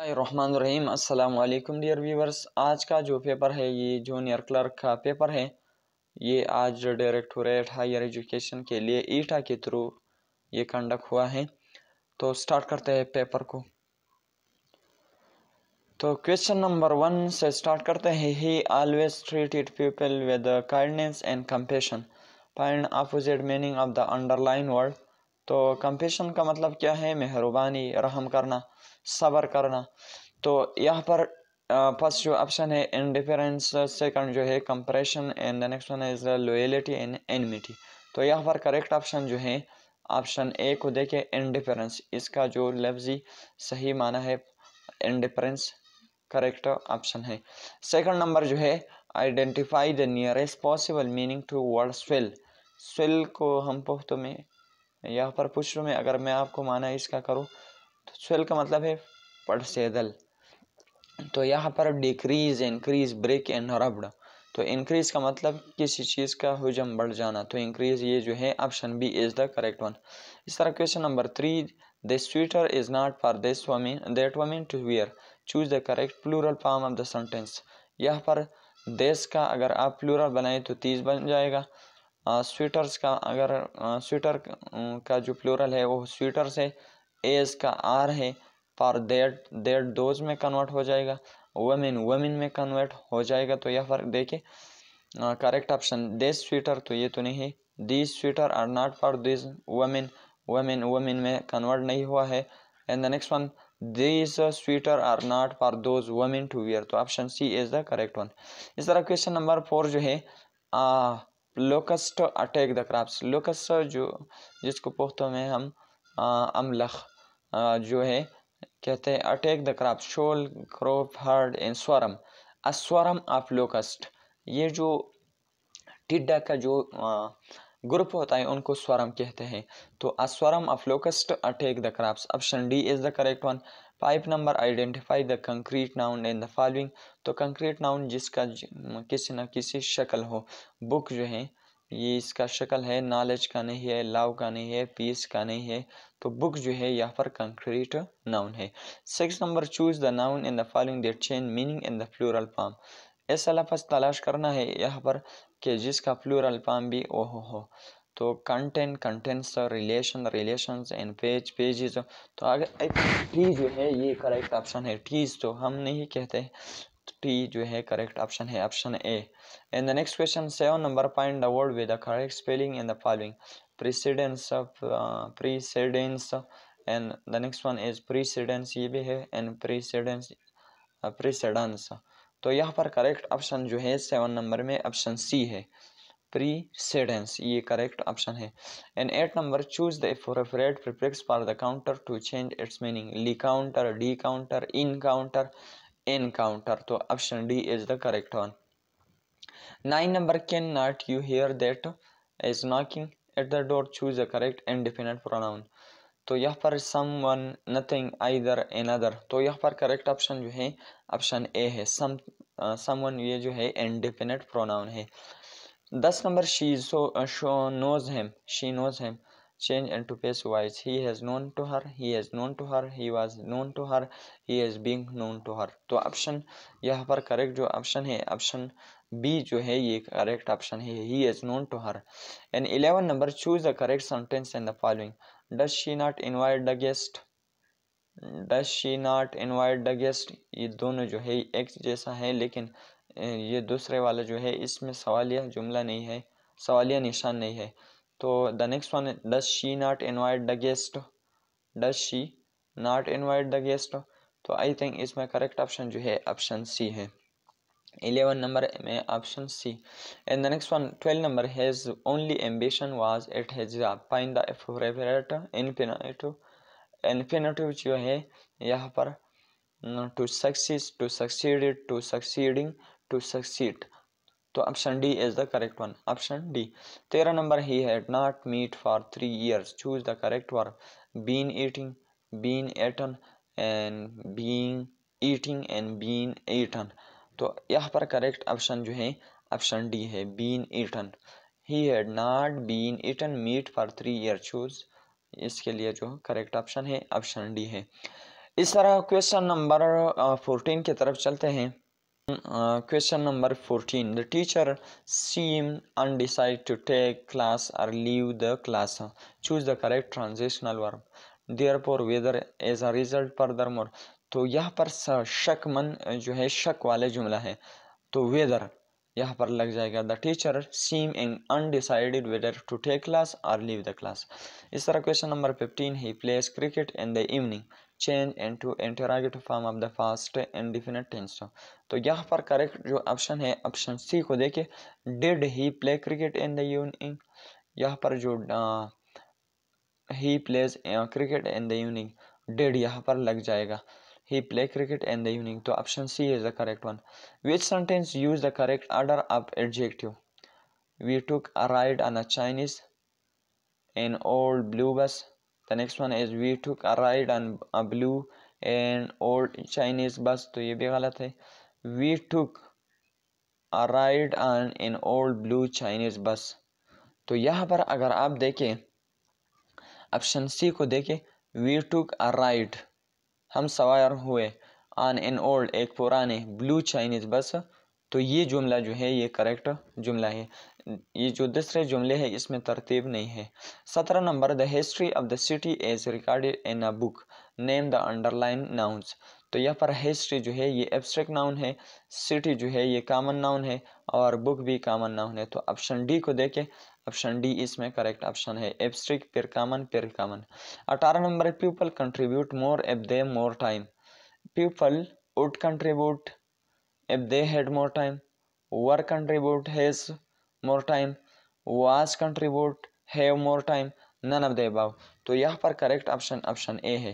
रहीम अस्सलाम वालेकुम dear viewers आज का जो पेपर है ये जूनियर क्लर्क का पेपर है ये आज डायरेक्टोरेट हायर एजुकेशन के लिए ईटा के थ्रू ये कंडक्ट हुआ है तो स्टार्ट करते हैं पेपर को तो क्वेश्चन नंबर वन से स्टार्ट करते हैं ही always treated people with kindness and compassion find opposite meaning of the underline word तो कंपेशन का मतलब क्या है मेहरबानी रहम करना सबर करना तो यहाँ पर फर्स्ट जो ऑप्शन है इंडिफरेंस सेकंड जो है compression and next one is loyalty and enmity तो यहाँ पर करेक्ट ऑप्शन जो है ऑप्शन ए को देखे इंडिफरेंस इसका जो लफ्जी सही माना है इनडिफरेंस करेक्ट ऑप्शन है सेकंड नंबर जो है identify the nearest possible meaning to word swell swell को हम पुख्तों में यहाँ पर पूछ में अगर मैं आपको माना इसका करूँ तो स्वेल का मतलब है पड़सेदल तो यहाँ पर डिक्रीज इंक्रीज ब्रेक एंड रबड़ तो इंक्रीज का मतलब किसी चीज़ का हजम बढ़ जाना तो इंक्रीज ये जो है option B is the correct one इस तरह question number three the sweater is not for this women that women to wear choose the correct plural form of the sentence यहाँ पर देश का अगर आप प्लूरल बनाएं तो तीस बन जाएगा स्वीटर्स uh, का अगर स्वीटर uh, का जो प्लूरल है वो स्वीटर्स है ए इसका का आर है फॉर देट देट दोज में कन्वर्ट हो जाएगा वमेन वमेन में कन्वर्ट हो जाएगा तो यह फ़र्क देखे करेक्ट ऑप्शन दिस स्वीटर तो ये तो नहीं है this sweater are not for this women women women में कन्वर्ट नहीं हुआ है and the next one this sweater are not for those women to wear तो option C is the correct one इस तरह क्वेश्चन नंबर फोर जो है locust attack the crops locust जो जिसको पुख्तों में हम अमलख जो है कहते हैं attack the crop shoal crop herd in swarm a swarm of locust ये जो टिड्डा का जो ग्रुप होता है उनको स्वरम कहते हैं तो a swarm of locust attack the crops option D is the correct one five number identify the concrete noun in the following तो कंक्रीट नाउन जिसका किसी ना किसी शक्ल हो बुक जो है ये इसका शक्ल है नॉलेज का नहीं है लव का नहीं है पीस का नहीं है तो बुक जो है यहाँ पर कंक्रीट नाउन है six number choose the noun in the following there change meaning in the plural form ऐसा लफ्ज़ तलाश करना है यहाँ पर कि जिसका फ्लोरल फॉर्म भी ओ हो हो तो content contents relation relation and page pages तो अगर टी जो है ये करेक्ट ऑप्शन है टीज तो हम नहीं कहते टी जो है करेक्ट ऑप्शन है option A and the next question seven number point the word with the correct spelling in the following of uh, precedence and the next one is precedence ये भी है precedence uh, precedence तो यहाँ पर correct option जो है seven number में option C है प्रीसीडेंस ये करेक्ट ऑप्शन है and eight number choose the appropriate prefix for the counter to change its meaning ली counter de counter in counter in counter तो option D is the correct one nine number can not you hear that is knocking at the door choose a correct indefinite pronoun तो यहाँ पर someone nothing either another तो यहाँ पर correct option जो है option A है some someone uh, ये जो है इंडिफिनिट प्रोनाउन है दस नंबर she so show knows him she knows him change into face wise he has known to her he has known to her he was known to her he is being known to her तो option यहाँ पर correct जो option है option B जो है ये correct option है he is known to her and eleven number choose the correct sentence in the following does she not invite the guest does she not invite the guest ये दोनों जो है एक जैसा है लेकिन ये दूसरे वाला जो है इसमें सवालिया जुमला नहीं है सवालिया निशान नहीं है तो the next one does she not invite the guest does she not invite the guest तो आई थिंक इसमें करेक्ट ऑप्शन जो है ऑप्शन सी है इलेवन नंबर में option C and the next one twelve number has only ambition was it has fine the favourite infinitive infinitive जो है यहाँ पर to succeed to succeed to succeeding to succeed तो option D is the correct one option D तेरह नंबर he had not meat for three years choose the correct verb been eating been eaten and been eating and been eaten तो यहाँ पर correct option जो है option D है been eaten he had not been eaten meat for three year choose इसके लिए जो correct option है ऑप्शन डी है इस तरह क्वेश्चन नंबर फोर्टीन की तरफ चलते हैं Uh, question number 14 the teacher seemed undecided to take class or leave the class choose the correct transitional verb therefore whether as a result furthermore तो यहाँ पर शक मन जो है शक वाले जुमला है तो वेदर यहाँ पर लग जाएगा the teacher seem in undecided whether to take class और लीव द क्लास इस तरह question number fifteen he place cricket in the evening change and to interrogate form of the past and definite tense तो यहाँ पर correct जो option है option C को देखिए did he play cricket in the evening यहाँ पर जो he plays cricket in the evening did यहाँ पर लग जाएगा he play cricket in the evening तो option C is the correct one which sentence use the correct order of adjective we took a ride on a Chinese an old blue bus the next one is we took a ride on a blue and old chinese bus तो ये भी गलत है we took a ride on an old blue chinese bus तो यहाँ पर अगर आप देखें ऑप्शन सी को देखें we took a ride हम सवार हुए on an old एक पुराने blue chinese bus तो ये जुमला जो है ये करेक्ट जुमला है ये जो दूसरे जुमले है इसमें तरतीब नहीं है सत्रह number the history of the city is recorded in a book name the underline nouns तो यहाँ पर हिस्ट्री जो है ये एब्स्ट्रैक्ट नाउन है सिटी जो है ये कामन नाउन है और बुक भी कामन नाउन है तो ऑप्शन डी को देखें ऑप्शन डी इसमें करेक्ट ऑप्शन है abstract proper common proper common अठारह number people contribute more if they more time people would contribute if they had more time work contribute has more time was contribute have more time none of the above तो यहाँ पर correct option option A है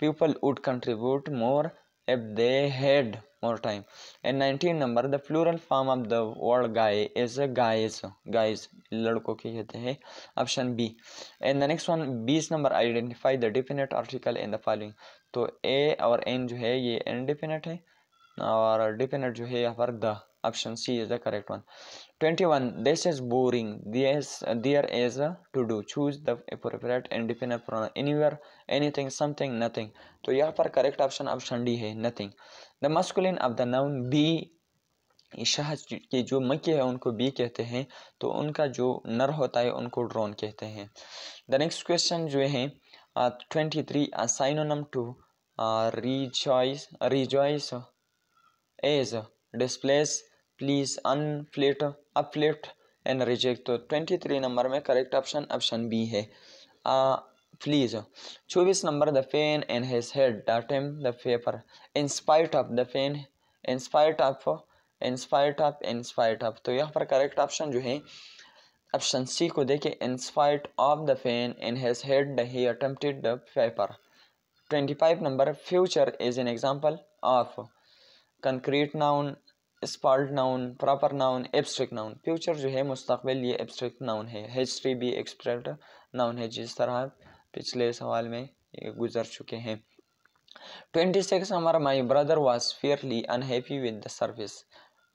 people would contribute more if they had more time and nineteen number the plural form of the word guy is guys guys लड़कों के कहते हैं option B and the next one बीस number identify the definite article in the following तो a और N जो है ये इनडिफिनेट है और डिपेंडेंट जो है यहाँ पर the option C is the correct one twenty one this is boring this there is to do choose the appropriate independent pronoun anywhere anything something nothing तो यहाँ पर करेक्ट ऑप्शन ऑप्शन डी है nothing the masculine of the noun B शाह के जो मक्के हैं उनको बी कहते हैं तो उनका जो नर होता है उनको ड्रोन कहते हैं द नेक्स्ट क्वेश्चन जो है twenty three synonym to rejoice rejoice as displays please unflit uplift and reject तो ट्वेंटी थ्री नंबर में करेक्ट ऑप्शन ऑप्शन बी है प्लीज चौबीस number the fan and has had dot the paper inspired of the fan inspired of inspired of inspired of तो यहाँ पर correct option जो है option C को देखे inspired of the fan and has had the he attempted the paper twenty five number future is an example of concrete noun स्पाल्ट noun proper noun abstract noun future जो है मुस्तबिल ये abstract noun है history भी abstract noun है जिस तरह पिछले सवाल में गुजर चुके हैं ट्वेंटी सिक्स हमारा my brother was fairly unhappy with the service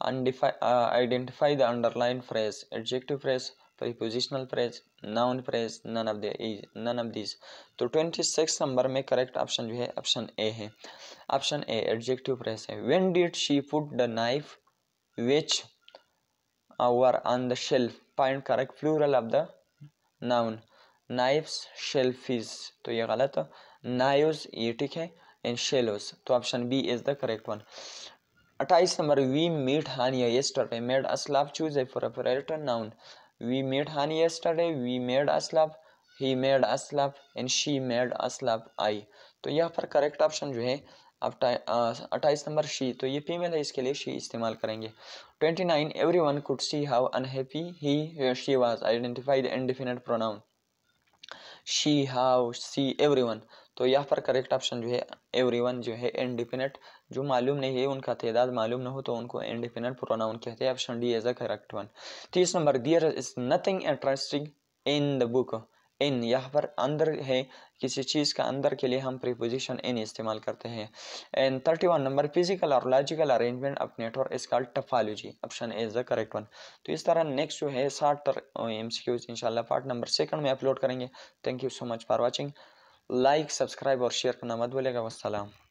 identify the underline phrase adjective phrase prepositional phrase noun phrase none of is none of this तो ट्वेंटी सिक्स नंबर में करेक्ट ऑप्शन जो है option A है option A adjective phrase है when did she put the knife which our on the shelf point correct plural of the noun knifes shelfs तो ये गलत नायोज ये ठीक है एंड शेलोस तो option B is the correct one अट्ठाईस number we meet Hania yesterday असलाफ choose a for a for noun We made honey yesterday. We made aslab. He made aslab. And she made aslab. I. तो यहाँ पर correct option जो है अब अट्ठाईस number she तो ये फीमेल है इसके लिए शी इस्तेमाल करेंगे twenty nine every one could see how unhappy he she was the indefinite pronoun she how see every one तो यहाँ पर करेक्ट ऑप्शन जो है एवरी वन जो है इंडिफिनेट जो मालूम नहीं है उनका तदाद मालूम ना हो तो उनको इंडिपेंडेंट प्रोनाउन कहते हैं option D as a correct one तीस number there is nothing interesting in the book in यहाँ पर अंदर है किसी चीज़ का अंदर के लिए हम प्रीपोजिशन इन इस्तेमाल करते हैं and thirty one number physical और logical arrangement of network is called topology option is the correct one तो इस तरह नेक्स्ट जो है साठ एम सी क्यूज इनशाला पार्ट नंबर सेकंड में अपलोड करेंगे thank you so much for watching like subscribe और शेयर करना मत भूलेगा वसलम